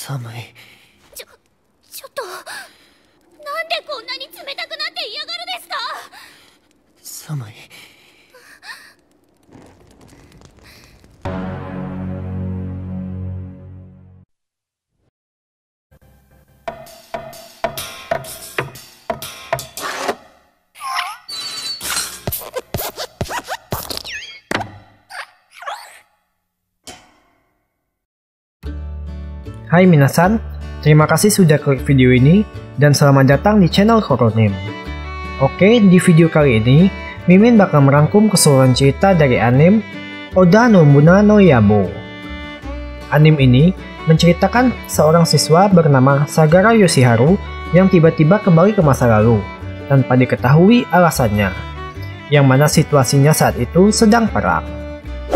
寒いちょちょっとなんでこんなに冷たくなって嫌がるですか寒い Hai minasan, terima kasih sudah klik video ini dan selamat datang di channel Horror Oke, di video kali ini, Mimin bakal merangkum keseluruhan cerita dari anim Oda no Muna no Yabo. Anime ini menceritakan seorang siswa bernama Sagara Yoshiharu yang tiba-tiba kembali ke masa lalu tanpa diketahui alasannya, yang mana situasinya saat itu sedang perang.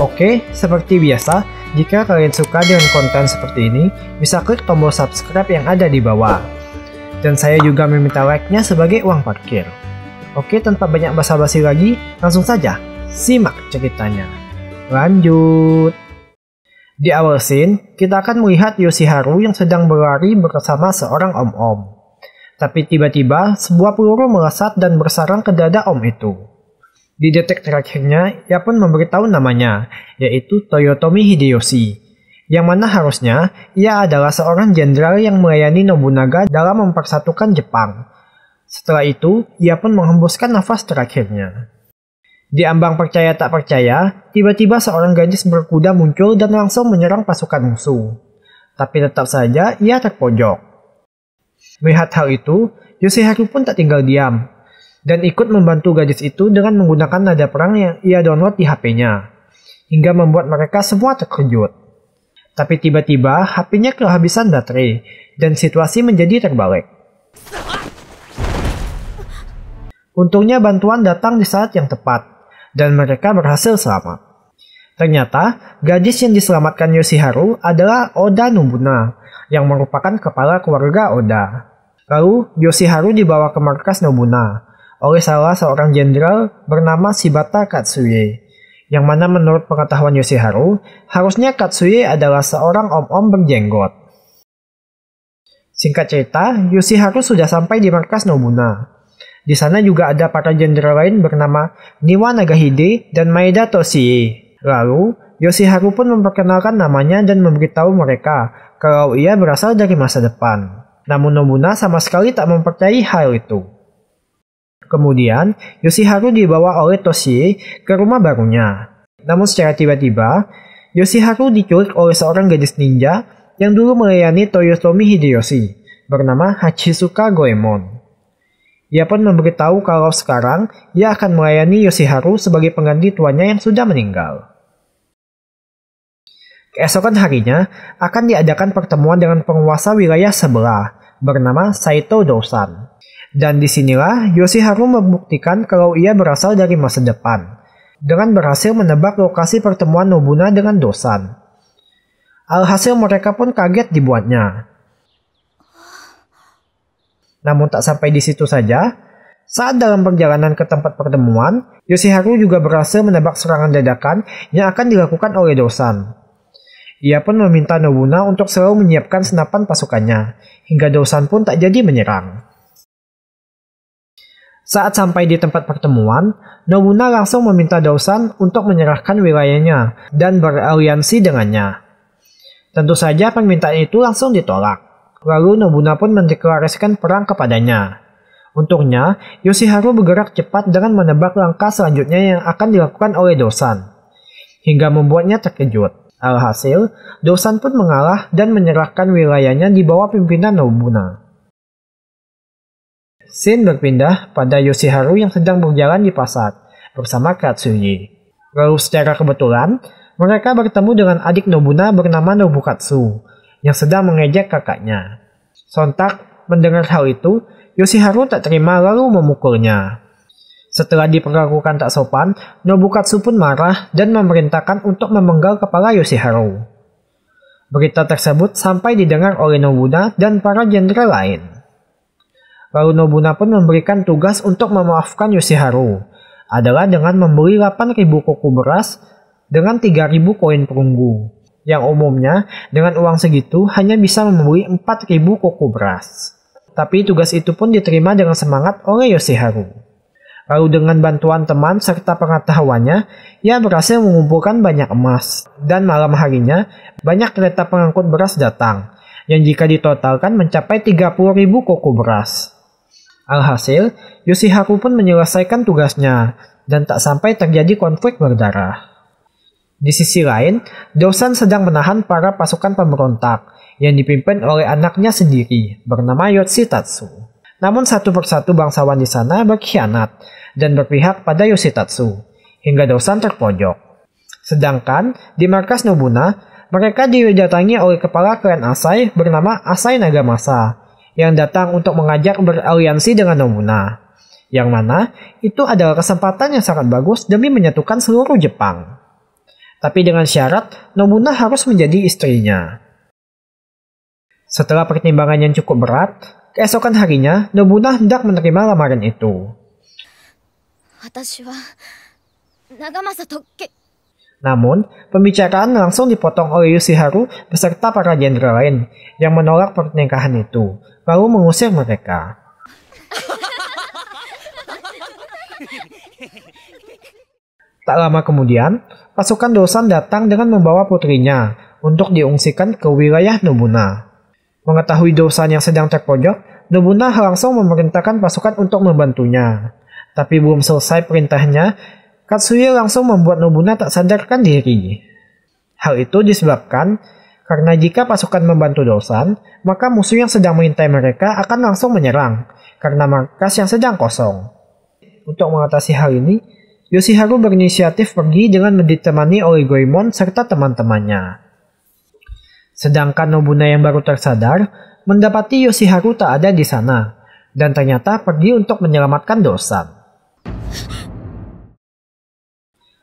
Oke, seperti biasa, jika kalian suka dengan konten seperti ini, bisa klik tombol subscribe yang ada di bawah. Dan saya juga meminta like-nya sebagai uang parkir. Oke, tanpa banyak basa-basi lagi, langsung saja simak ceritanya. Lanjut. Di awal scene, kita akan melihat Yoshiharu yang sedang berlari bersama seorang om-om. Tapi tiba-tiba, sebuah peluru melesat dan bersarang ke dada om itu. Di detek terakhirnya, ia pun memberitahu namanya, yaitu Toyotomi Hideyoshi. Yang mana harusnya, ia adalah seorang jenderal yang melayani Nobunaga dalam mempersatukan Jepang. Setelah itu, ia pun menghembuskan nafas terakhirnya. Di ambang percaya tak percaya, tiba-tiba seorang gadis berkuda muncul dan langsung menyerang pasukan musuh. Tapi tetap saja ia terpojok. Melihat hal itu, Yoshiharu pun tak tinggal diam dan ikut membantu gadis itu dengan menggunakan nada perang yang ia download di HP-nya, hingga membuat mereka semua terkejut. Tapi tiba-tiba HP-nya kehabisan baterai, dan situasi menjadi terbalik. Untungnya bantuan datang di saat yang tepat, dan mereka berhasil selamat. Ternyata, gadis yang diselamatkan Yoshiharu adalah Oda Nobuna, yang merupakan kepala keluarga Oda. Lalu, Yoshiharu dibawa ke markas Nobuna, oleh salah seorang jenderal bernama Shibata Katsuye. Yang mana menurut pengetahuan Yoshiharu, harusnya Katsuye adalah seorang om-om berjenggot. Singkat cerita, Yoshiharu sudah sampai di markas Nobuna. Di sana juga ada para jenderal lain bernama Niwa Nagahide dan Maeda Toshie. Lalu, Yoshiharu pun memperkenalkan namanya dan memberitahu mereka kalau ia berasal dari masa depan. Namun Nobuna sama sekali tak mempercayai hal itu. Kemudian, Yoshiharu dibawa oleh Toshie ke rumah barunya. Namun secara tiba-tiba, Yoshiharu diculik oleh seorang gadis ninja yang dulu melayani Toyotomi Hideyoshi, bernama Hachisuka Goemon. Ia pun memberitahu kalau sekarang ia akan melayani Yoshiharu sebagai pengganti tuannya yang sudah meninggal. Keesokan harinya akan diadakan pertemuan dengan penguasa wilayah sebelah bernama Saito Dosan. Dan disinilah Yoshiharu membuktikan kalau ia berasal dari masa depan, dengan berhasil menebak lokasi pertemuan Nobuna dengan Dosan. Alhasil mereka pun kaget dibuatnya. Namun tak sampai di situ saja, saat dalam perjalanan ke tempat pertemuan, Yoshiharu juga berhasil menebak serangan dadakan yang akan dilakukan oleh Dosan. Ia pun meminta Nobuna untuk selalu menyiapkan senapan pasukannya, hingga Dosan pun tak jadi menyerang. Saat sampai di tempat pertemuan, Nobuna langsung meminta Dausan untuk menyerahkan wilayahnya dan beraliansi dengannya. Tentu saja permintaan itu langsung ditolak. Lalu Nobuna pun mendeklarasikan perang kepadanya. Untungnya Yoshiharu bergerak cepat dengan menebak langkah selanjutnya yang akan dilakukan oleh Dosan. Hingga membuatnya terkejut. Alhasil, Dosan pun mengalah dan menyerahkan wilayahnya di bawah pimpinan Nobuna. Sin berpindah pada Yoshiharu yang sedang berjalan di pasar bersama Katsuyi. Lalu secara kebetulan, mereka bertemu dengan adik Nobuna bernama Nobukatsu yang sedang mengejek kakaknya. Sontak mendengar hal itu, Yoshiharu tak terima lalu memukulnya. Setelah diperlakukan tak sopan, Nobukatsu pun marah dan memerintahkan untuk memenggal kepala Yoshiharu. Berita tersebut sampai didengar oleh Nobuna dan para jenderal lain lalu Nobuna pun memberikan tugas untuk memaafkan Yoshiharu adalah dengan membeli 8.000 koko beras dengan 3.000 koin perunggu. Yang umumnya, dengan uang segitu hanya bisa membeli 4.000 koko beras. Tapi tugas itu pun diterima dengan semangat oleh Yoshiharu. Lalu dengan bantuan teman serta pengetahuannya, ia berhasil mengumpulkan banyak emas. Dan malam harinya, banyak kereta pengangkut beras datang, yang jika ditotalkan mencapai 30.000 koko beras. Alhasil, Yoshiharu pun menyelesaikan tugasnya dan tak sampai terjadi konflik berdarah. Di sisi lain, Dosan sedang menahan para pasukan pemberontak yang dipimpin oleh anaknya sendiri bernama Yoshitatsu. Namun satu persatu bangsawan di sana berkhianat dan berpihak pada Yoshitatsu hingga Dosan terpojok. Sedangkan di markas Nobuna, mereka didatangi oleh kepala klan Asai bernama Asai Nagamasa yang datang untuk mengajak beraliansi dengan Nomuna. Yang mana itu adalah kesempatan yang sangat bagus demi menyatukan seluruh Jepang. Tapi dengan syarat Nomuna harus menjadi istrinya. Setelah pertimbangan yang cukup berat, keesokan harinya Nobuna hendak menerima lamaran itu. Namun, pembicaraan langsung dipotong oleh Yoshiharu beserta para jenderal lain yang menolak pernikahan itu, lalu mengusir mereka. Tak lama kemudian, pasukan Dosan datang dengan membawa putrinya untuk diungsikan ke wilayah Nobuna. Mengetahui Dosan yang sedang terpojok, Nobuna langsung memerintahkan pasukan untuk membantunya. Tapi belum selesai perintahnya, Katsuya langsung membuat Nobuna tak sadarkan dirinya. Hal itu disebabkan karena jika pasukan membantu Dosan, maka musuh yang sedang mengintai mereka akan langsung menyerang karena markas yang sedang kosong. Untuk mengatasi hal ini, Yoshiharu berinisiatif pergi dengan ditemani oleh Goemon serta teman-temannya. Sedangkan Nobuna yang baru tersadar, mendapati Yoshiharu tak ada di sana, dan ternyata pergi untuk menyelamatkan Dosan.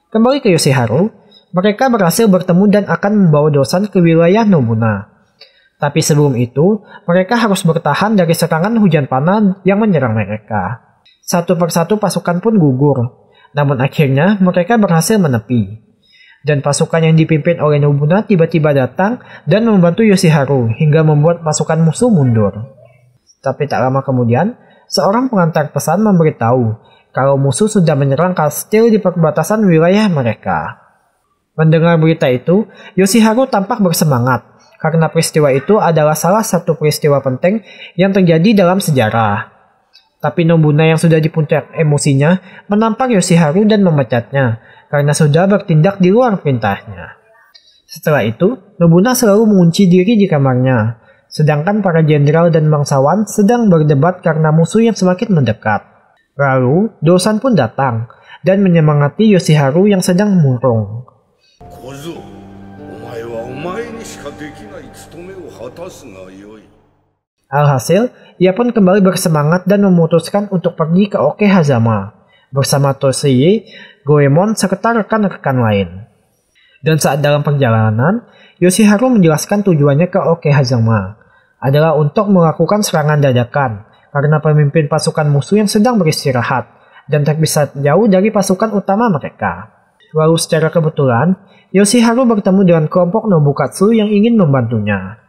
Kembali ke Yoshiharu, mereka berhasil bertemu dan akan membawa Dosan ke wilayah Nobuna. Tapi sebelum itu, mereka harus bertahan dari serangan hujan panas yang menyerang mereka. Satu persatu pasukan pun gugur, namun akhirnya mereka berhasil menepi. Dan pasukan yang dipimpin oleh Nobuna tiba-tiba datang dan membantu Yoshiharu hingga membuat pasukan musuh mundur. Tapi tak lama kemudian, seorang pengantar pesan memberitahu kalau musuh sudah menyerang kastil di perbatasan wilayah mereka. Mendengar berita itu, Yoshiharu tampak bersemangat karena peristiwa itu adalah salah satu peristiwa penting yang terjadi dalam sejarah. Tapi Nobuna yang sudah di puncak emosinya menampak Yoshiharu dan memecatnya karena sudah bertindak di luar perintahnya. Setelah itu, Nobuna selalu mengunci diri di kamarnya, sedangkan para jenderal dan bangsawan sedang berdebat karena musuh yang semakin mendekat. Lalu, Dosan pun datang dan menyemangati Yoshiharu yang sedang murung. Alhasil, ia pun kembali bersemangat dan memutuskan untuk pergi ke Okehazama bersama Toshiie, Goemon, serta rekan-rekan lain. Dan saat dalam perjalanan, Yoshiharu menjelaskan tujuannya ke Okehazama adalah untuk melakukan serangan dadakan karena pemimpin pasukan musuh yang sedang beristirahat dan tak bisa jauh dari pasukan utama mereka. Lalu secara kebetulan, Yoshiharu bertemu dengan kelompok Nobukatsu yang ingin membantunya.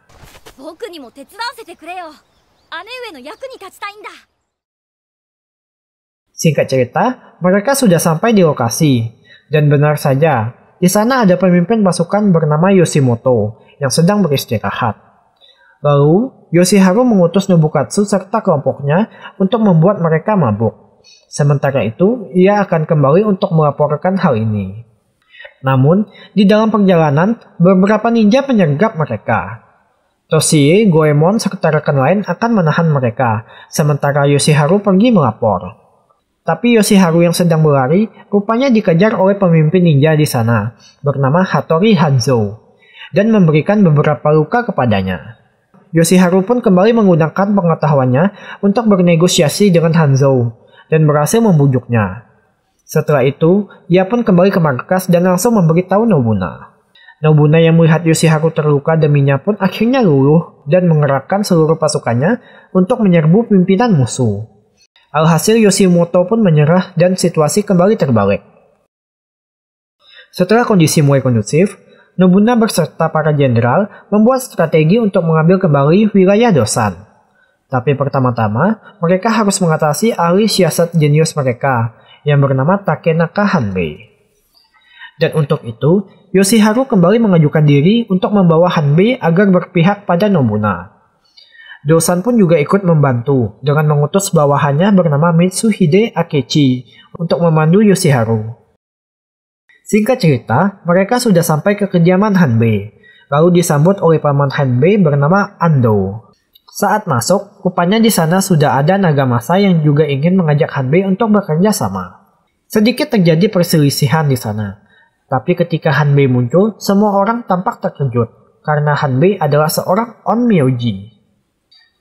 Singkat cerita, mereka sudah sampai di lokasi. Dan benar saja, di sana ada pemimpin pasukan bernama Yoshimoto yang sedang beristirahat. Lalu, Yoshiharu mengutus Nobukatsu serta kelompoknya untuk membuat mereka mabuk. Sementara itu, ia akan kembali untuk melaporkan hal ini. Namun, di dalam perjalanan, beberapa ninja menyergap mereka. Toshie, Goemon, serta rekan lain akan menahan mereka, sementara Yoshiharu pergi melapor. Tapi Yoshiharu yang sedang berlari rupanya dikejar oleh pemimpin ninja di sana, bernama Hattori Hanzo, dan memberikan beberapa luka kepadanya. Yoshiharu pun kembali menggunakan pengetahuannya untuk bernegosiasi dengan Hanzo dan berhasil membujuknya. Setelah itu, ia pun kembali ke markas dan langsung memberitahu Nobuna. Nobuna yang melihat Yoshiharu terluka deminya pun akhirnya luluh dan mengerahkan seluruh pasukannya untuk menyerbu pimpinan musuh. Alhasil Yoshimoto pun menyerah dan situasi kembali terbalik. Setelah kondisi mulai kondusif, Nobuna berserta para jenderal membuat strategi untuk mengambil kembali wilayah Dosan. Tapi pertama-tama, mereka harus mengatasi ahli siasat jenius mereka, yang bernama Takenaka Hanbei. Dan untuk itu, Yoshiharu kembali mengajukan diri untuk membawa Hanbei agar berpihak pada Nobuna. Dosan pun juga ikut membantu dengan mengutus bawahannya bernama Mitsuhide Akechi untuk memandu Yoshiharu. Singkat cerita, mereka sudah sampai ke kediaman Hanbei, lalu disambut oleh paman Hanbei bernama Ando. Saat masuk, rupanya di sana sudah ada naga masa yang juga ingin mengajak Hanbei untuk bekerja sama. Sedikit terjadi perselisihan di sana. Tapi ketika Hanbei muncul, semua orang tampak terkejut karena Hanbei adalah seorang On Myoji.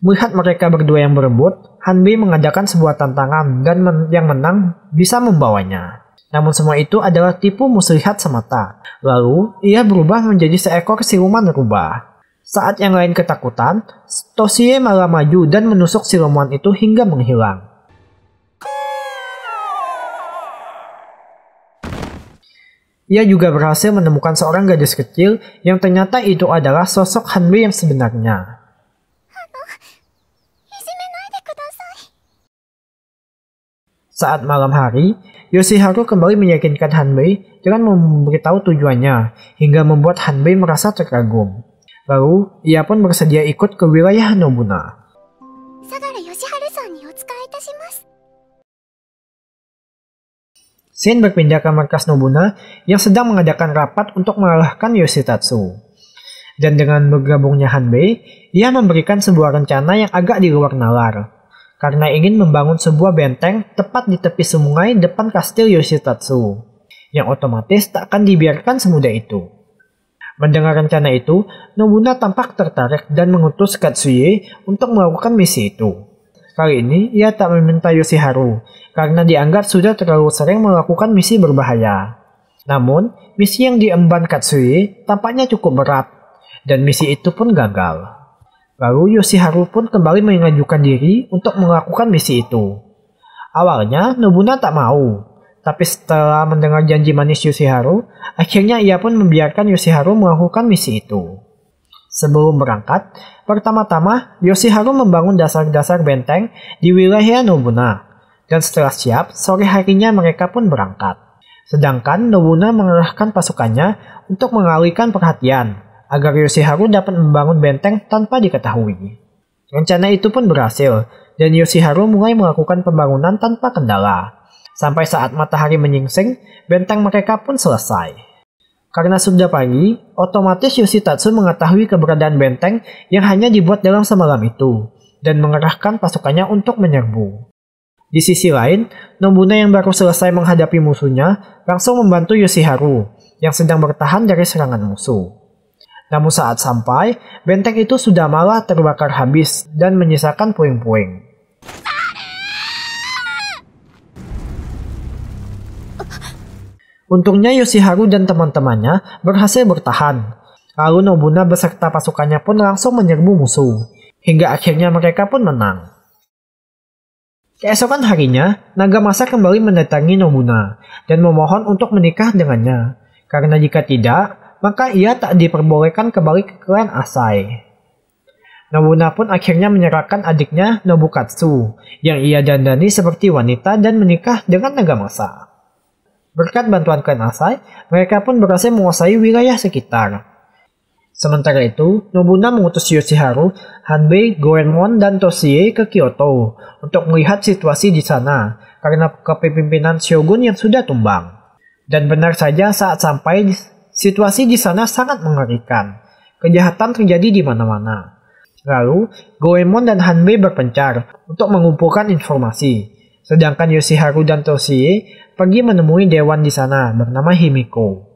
Melihat mereka berdua yang berebut, Hanbei mengadakan sebuah tantangan dan men yang menang bisa membawanya. Namun semua itu adalah tipu muslihat semata. Lalu, ia berubah menjadi seekor siluman rubah. Saat yang lain ketakutan, Tosie malah maju dan menusuk siluman itu hingga menghilang. Ia juga berhasil menemukan seorang gadis kecil yang ternyata itu adalah sosok Hanbi yang sebenarnya. Saat malam hari, Yoshiharu kembali meyakinkan Hanbei dengan memberitahu tujuannya, hingga membuat Hanbei merasa terkagum. Lalu, ia pun bersedia ikut ke wilayah Nobuna. Shin berpindah ke markas Nobuna yang sedang mengadakan rapat untuk mengalahkan Yoshitatsu. Dan dengan bergabungnya Hanbei, ia memberikan sebuah rencana yang agak di luar nalar, karena ingin membangun sebuah benteng tepat di tepi sungai depan kastil Yoshitatsu, yang otomatis tak akan dibiarkan semudah itu. Mendengar rencana itu, Nobuna tampak tertarik dan mengutus Katsuye untuk melakukan misi itu. Kali ini, ia tak meminta Yoshiharu, karena dianggap sudah terlalu sering melakukan misi berbahaya. Namun, misi yang diemban Katsuye tampaknya cukup berat, dan misi itu pun gagal. Lalu Yoshiharu pun kembali mengajukan diri untuk melakukan misi itu. Awalnya Nobuna tak mau, tapi setelah mendengar janji manis Yoshiharu, akhirnya ia pun membiarkan Yoshiharu melakukan misi itu. Sebelum berangkat, pertama-tama Yoshiharu membangun dasar-dasar benteng di wilayah Nobuna. Dan setelah siap, sore harinya mereka pun berangkat. Sedangkan Nobuna mengerahkan pasukannya untuk mengalihkan perhatian agar Yoshiharu dapat membangun benteng tanpa diketahui. Rencana itu pun berhasil, dan Yoshiharu mulai melakukan pembangunan tanpa kendala. Sampai saat matahari menyingsing, benteng mereka pun selesai. Karena sudah pagi, otomatis Yoshitatsu mengetahui keberadaan benteng yang hanya dibuat dalam semalam itu, dan mengerahkan pasukannya untuk menyerbu. Di sisi lain, Nobuna yang baru selesai menghadapi musuhnya langsung membantu Yoshiharu yang sedang bertahan dari serangan musuh. Namun saat sampai, benteng itu sudah malah terbakar habis dan menyisakan puing-puing. Untungnya Yoshiharu dan teman-temannya berhasil bertahan. Lalu Nobuna beserta pasukannya pun langsung menyerbu musuh, hingga akhirnya mereka pun menang. Keesokan harinya, Naga Nagamasa kembali mendatangi Nobuna dan memohon untuk menikah dengannya, karena jika tidak, maka ia tak diperbolehkan kembali ke klan Asai. Nobuna pun akhirnya menyerahkan adiknya Nobukatsu, yang ia dandani seperti wanita dan menikah dengan naga masa. Berkat bantuan klan Asai, mereka pun berhasil menguasai wilayah sekitar. Sementara itu, Nobuna mengutus Yoshiharu, Hanbei, Goemon, dan Toshie ke Kyoto untuk melihat situasi di sana karena kepemimpinan Shogun yang sudah tumbang. Dan benar saja saat sampai Situasi di sana sangat mengerikan. Kejahatan terjadi di mana-mana. Lalu, Goemon dan Hanbei berpencar untuk mengumpulkan informasi. Sedangkan Yoshiharu dan Toshie pergi menemui dewan di sana bernama Himiko.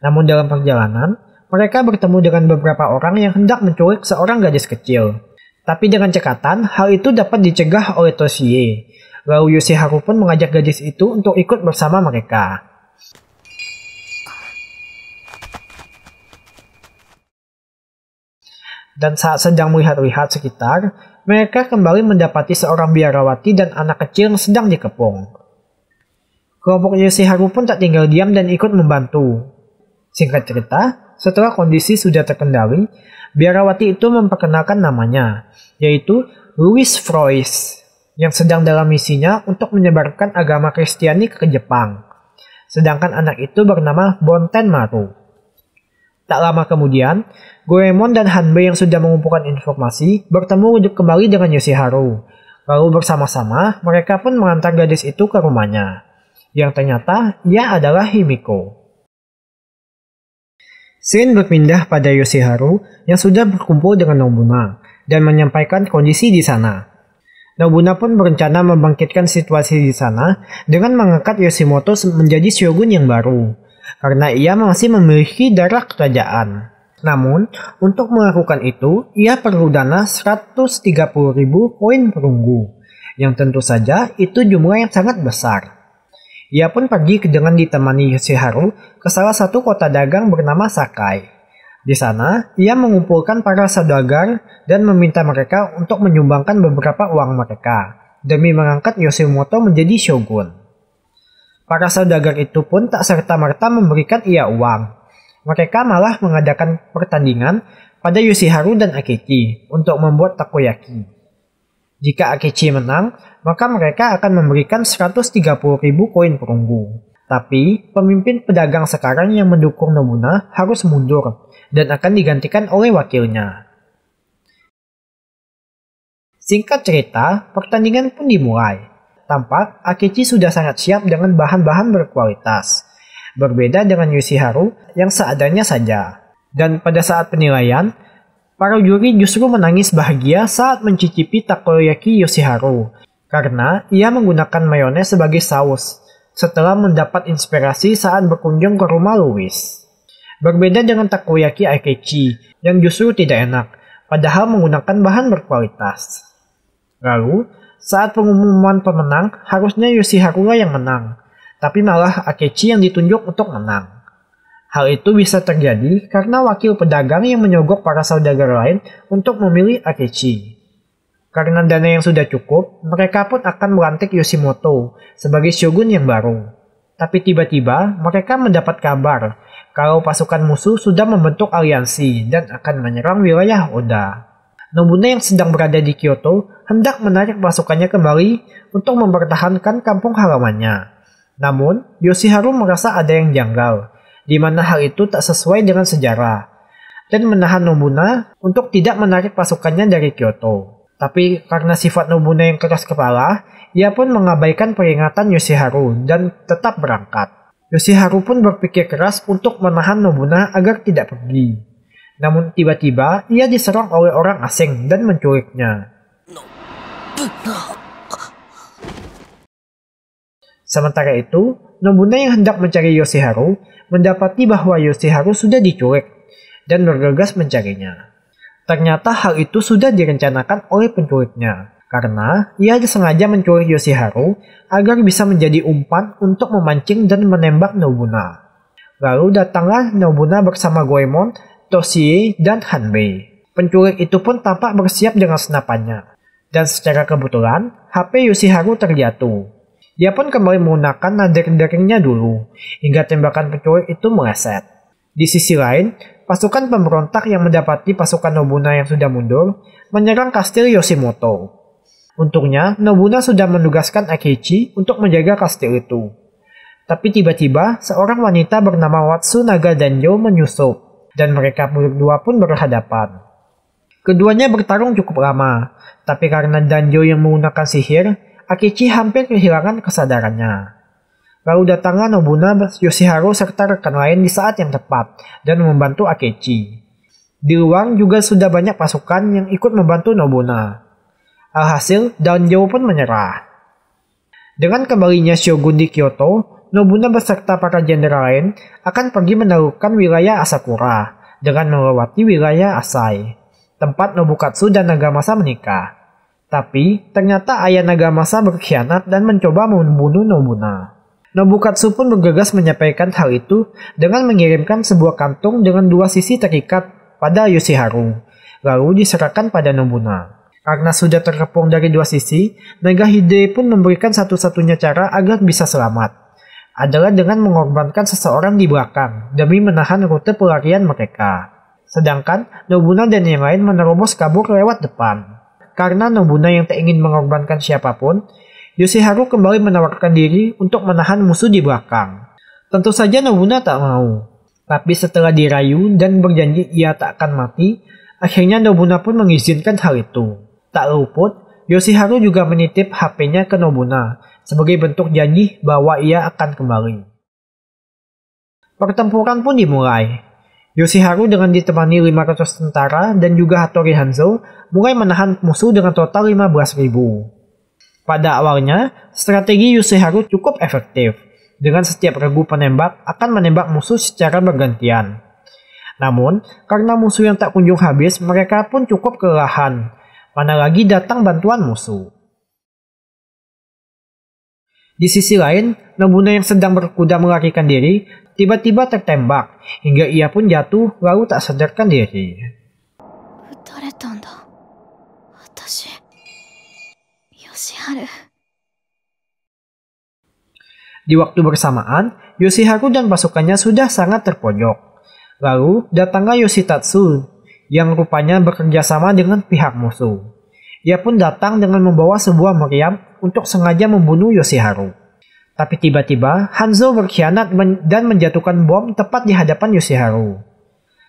Namun dalam perjalanan, mereka bertemu dengan beberapa orang yang hendak menculik seorang gadis kecil. Tapi dengan cekatan, hal itu dapat dicegah oleh Toshie. Lalu Yoshiharu pun mengajak gadis itu untuk ikut bersama mereka. Dan saat sedang melihat-lihat sekitar, mereka kembali mendapati seorang biarawati dan anak kecil yang sedang dikepung. Kelompok Yoshiharu pun tak tinggal diam dan ikut membantu. Singkat cerita, setelah kondisi sudah terkendali, biarawati itu memperkenalkan namanya, yaitu Louis Frois, yang sedang dalam misinya untuk menyebarkan agama Kristiani ke Jepang. Sedangkan anak itu bernama Bonten Maru. Tak lama kemudian, Goemon dan Hanbei yang sudah mengumpulkan informasi bertemu untuk kembali dengan Yoshiharu. Lalu bersama-sama, mereka pun mengantar gadis itu ke rumahnya. Yang ternyata, ia adalah Himiko. Shin berpindah pada Yoshiharu yang sudah berkumpul dengan Nobuna dan menyampaikan kondisi di sana. Nobuna pun berencana membangkitkan situasi di sana dengan mengangkat Yoshimoto menjadi shogun yang baru karena ia masih memiliki darah kerajaan. Namun, untuk melakukan itu, ia perlu dana 130.000 koin perunggu, yang tentu saja itu jumlah yang sangat besar. Ia pun pergi dengan ditemani Yoshiharu ke salah satu kota dagang bernama Sakai. Di sana, ia mengumpulkan para saudagar dan meminta mereka untuk menyumbangkan beberapa uang mereka demi mengangkat Yoshimoto menjadi shogun. Para saudagar itu pun tak serta-merta memberikan ia uang. Mereka malah mengadakan pertandingan pada Yoshiharu dan Akechi untuk membuat takoyaki. Jika Akechi menang, maka mereka akan memberikan 130.000 koin perunggu. Tapi, pemimpin pedagang sekarang yang mendukung Nobuna harus mundur dan akan digantikan oleh wakilnya. Singkat cerita, pertandingan pun dimulai. Tampak Akechi sudah sangat siap dengan bahan-bahan berkualitas, berbeda dengan Yoshiharu yang seadanya saja. Dan pada saat penilaian, para juri justru menangis bahagia saat mencicipi takoyaki Yoshiharu karena ia menggunakan mayones sebagai saus setelah mendapat inspirasi saat berkunjung ke rumah Louis. Berbeda dengan takoyaki Akechi yang justru tidak enak, padahal menggunakan bahan berkualitas. Lalu, saat pengumuman pemenang, harusnya Yoshihakura yang menang, tapi malah Akechi yang ditunjuk untuk menang. Hal itu bisa terjadi karena wakil pedagang yang menyogok para saudagar lain untuk memilih Akechi. Karena dana yang sudah cukup, mereka pun akan melantik Yoshimoto sebagai shogun yang baru. Tapi tiba-tiba mereka mendapat kabar kalau pasukan musuh sudah membentuk aliansi dan akan menyerang wilayah Oda. Nobuna yang sedang berada di Kyoto hendak menarik pasukannya kembali untuk mempertahankan kampung halamannya. Namun, Yoshiharu merasa ada yang janggal, di mana hal itu tak sesuai dengan sejarah, dan menahan Nobuna untuk tidak menarik pasukannya dari Kyoto. Tapi karena sifat Nobuna yang keras kepala, ia pun mengabaikan peringatan Yoshiharu dan tetap berangkat. Yoshiharu pun berpikir keras untuk menahan Nobuna agar tidak pergi. Namun tiba-tiba ia diserang oleh orang asing dan menculiknya. Sementara itu, Nobuna yang hendak mencari Yoshiharu mendapati bahwa Yoshiharu sudah diculik dan bergegas mencarinya. Ternyata hal itu sudah direncanakan oleh penculiknya, karena ia sengaja mencuri Yoshiharu agar bisa menjadi umpan untuk memancing dan menembak Nobuna. Lalu datanglah Nobuna bersama Goemon Tosie, dan Hanbei. pencuri itu pun tampak bersiap dengan senapannya. Dan secara kebetulan, HP Yoshiharu terjatuh. Dia pun kembali menggunakan nada nadirnya dulu, hingga tembakan pencuri itu meleset. Di sisi lain, pasukan pemberontak yang mendapati pasukan Nobuna yang sudah mundur menyerang kastil Yoshimoto. Untungnya, Nobuna sudah menugaskan Akechi untuk menjaga kastil itu. Tapi tiba-tiba, seorang wanita bernama Watsu Naga Danjo menyusup dan mereka berdua pun berhadapan. Keduanya bertarung cukup lama, tapi karena Danjo yang menggunakan sihir, Akichi hampir kehilangan kesadarannya. Lalu datanglah Nobuna Yoshiharu, serta rekan lain di saat yang tepat dan membantu Akechi. Di ruang juga sudah banyak pasukan yang ikut membantu Nobuna. Alhasil, Danjo pun menyerah. Dengan kembalinya Shogun di Kyoto, Nobuna beserta para jenderal lain akan pergi menaklukkan wilayah Asakura dengan melewati wilayah Asai, tempat Nobukatsu dan Nagamasa menikah. Tapi, ternyata ayah Nagamasa berkhianat dan mencoba membunuh Nobuna. Nobukatsu pun bergegas menyampaikan hal itu dengan mengirimkan sebuah kantung dengan dua sisi terikat pada Yoshiharu, lalu diserahkan pada Nobuna. Karena sudah terkepung dari dua sisi, Nagahide pun memberikan satu-satunya cara agar bisa selamat, adalah dengan mengorbankan seseorang di belakang demi menahan rute pelarian mereka. Sedangkan Nobuna dan yang lain menerobos kabur lewat depan. Karena Nobuna yang tak ingin mengorbankan siapapun, Yoshiharu kembali menawarkan diri untuk menahan musuh di belakang. Tentu saja Nobuna tak mau. Tapi setelah dirayu dan berjanji ia tak akan mati, akhirnya Nobuna pun mengizinkan hal itu. Tak luput, Yoshiharu juga menitip HP-nya ke Nobuna sebagai bentuk janji bahwa ia akan kembali. Pertempuran pun dimulai. Yoshiharu dengan ditemani 500 tentara dan juga Hattori Hanzo mulai menahan musuh dengan total 15.000. Pada awalnya, strategi Yoshiharu cukup efektif. Dengan setiap regu penembak akan menembak musuh secara bergantian. Namun, karena musuh yang tak kunjung habis, mereka pun cukup kelelahan. Mana lagi datang bantuan musuh. Di sisi lain, Nobuna yang sedang berkuda melarikan diri tiba-tiba tertembak hingga ia pun jatuh lalu tak sadarkan diri. Di waktu bersamaan, Yoshiharu dan pasukannya sudah sangat terpojok. Lalu datanglah Yoshitatsu yang rupanya bekerja sama dengan pihak musuh. Ia pun datang dengan membawa sebuah meriam untuk sengaja membunuh Yoshiharu. Tapi tiba-tiba Hanzo berkhianat men dan menjatuhkan bom tepat di hadapan Yoshiharu.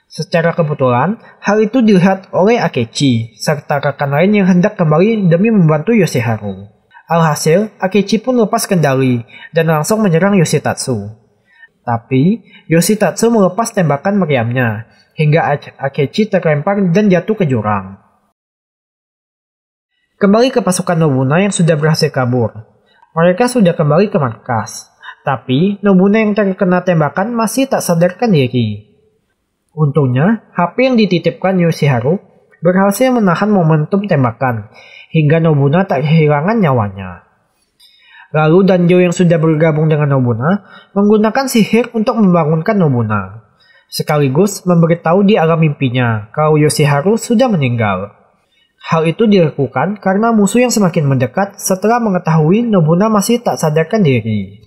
Secara kebetulan, hal itu dilihat oleh Akechi, serta rekan lain yang hendak kembali demi membantu Yoshiharu. Alhasil, Akechi pun lepas kendali dan langsung menyerang Yoshitatsu. Tapi, Yoshitatsu melepas tembakan meriamnya, hingga Akechi terlempar dan jatuh ke jurang kembali ke pasukan Nobuna yang sudah berhasil kabur. Mereka sudah kembali ke markas, tapi Nobuna yang terkena tembakan masih tak sadarkan diri. Untungnya, HP yang dititipkan Yoshiharu berhasil menahan momentum tembakan hingga Nobuna tak kehilangan nyawanya. Lalu Danjo yang sudah bergabung dengan Nobuna menggunakan sihir untuk membangunkan Nobuna, sekaligus memberitahu di alam mimpinya kalau Yoshiharu sudah meninggal. Hal itu dilakukan karena musuh yang semakin mendekat setelah mengetahui Nobuna masih tak sadarkan diri.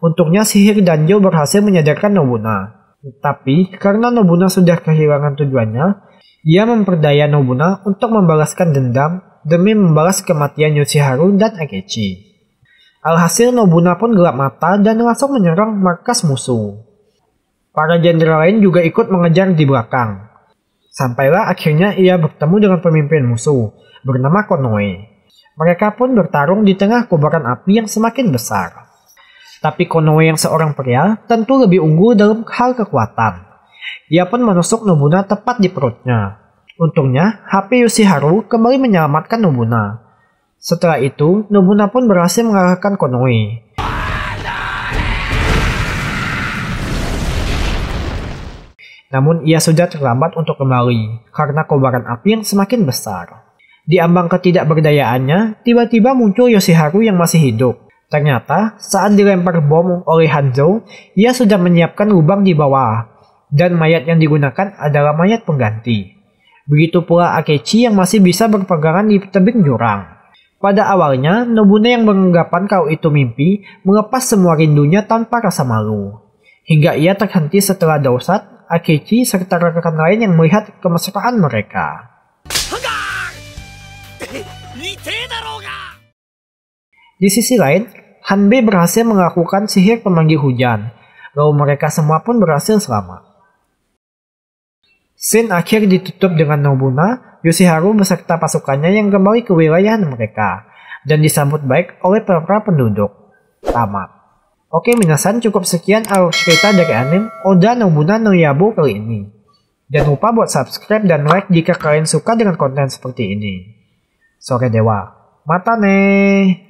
Untungnya sihir Danjo berhasil menyadarkan Nobuna. Tapi karena Nobuna sudah kehilangan tujuannya, ia memperdaya Nobuna untuk membalaskan dendam demi membalas kematian Yoshiharu dan Akechi. Alhasil Nobuna pun gelap mata dan langsung menyerang markas musuh. Para jenderal lain juga ikut mengejar di belakang. Sampailah akhirnya ia bertemu dengan pemimpin musuh bernama Konoe. Mereka pun bertarung di tengah kobaran api yang semakin besar. Tapi Konoe yang seorang pria tentu lebih unggul dalam hal kekuatan. Ia pun menusuk Nobuna tepat di perutnya. Untungnya, HP Yoshiharu kembali menyelamatkan Nobuna. Setelah itu, Nobuna pun berhasil mengalahkan Konoe. Namun ia sudah terlambat untuk kembali karena kobaran api yang semakin besar. Di ambang ketidakberdayaannya, tiba-tiba muncul Yoshiharu yang masih hidup. Ternyata, saat dilempar bom oleh Hanzo, ia sudah menyiapkan lubang di bawah, dan mayat yang digunakan adalah mayat pengganti. Begitu pula Akechi yang masih bisa berpegangan di tebing jurang. Pada awalnya, Nobune yang menganggapan kau itu mimpi, melepas semua rindunya tanpa rasa malu. Hingga ia terhenti setelah Dausat Akechi serta rekan rekan lain yang melihat kemesraan mereka. Di sisi lain, Hanbei berhasil melakukan sihir pemanggil hujan, lalu mereka semua pun berhasil selamat. Scene akhir ditutup dengan Nobuna, Yoshiharu beserta pasukannya yang kembali ke wilayah mereka, dan disambut baik oleh para penduduk. Tamat. Oke minasan cukup sekian alur cerita dari anime Oda Nobuna no Yabu kali ini. Jangan lupa buat subscribe dan like jika kalian suka dengan konten seperti ini. Sore Dewa, mata nih!